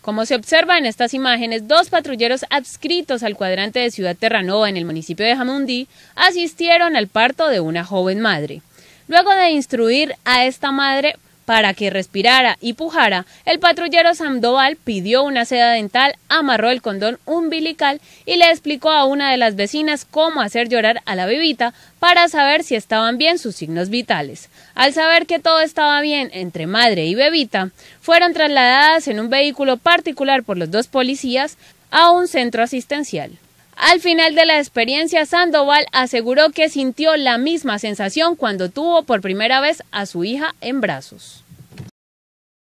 Como se observa en estas imágenes, dos patrulleros adscritos al cuadrante de Ciudad Terranova en el municipio de Jamundí asistieron al parto de una joven madre. Luego de instruir a esta madre, para que respirara y pujara, el patrullero Sandoval pidió una seda dental, amarró el condón umbilical y le explicó a una de las vecinas cómo hacer llorar a la bebita para saber si estaban bien sus signos vitales. Al saber que todo estaba bien entre madre y bebita, fueron trasladadas en un vehículo particular por los dos policías a un centro asistencial. Al final de la experiencia, Sandoval aseguró que sintió la misma sensación cuando tuvo por primera vez a su hija en brazos.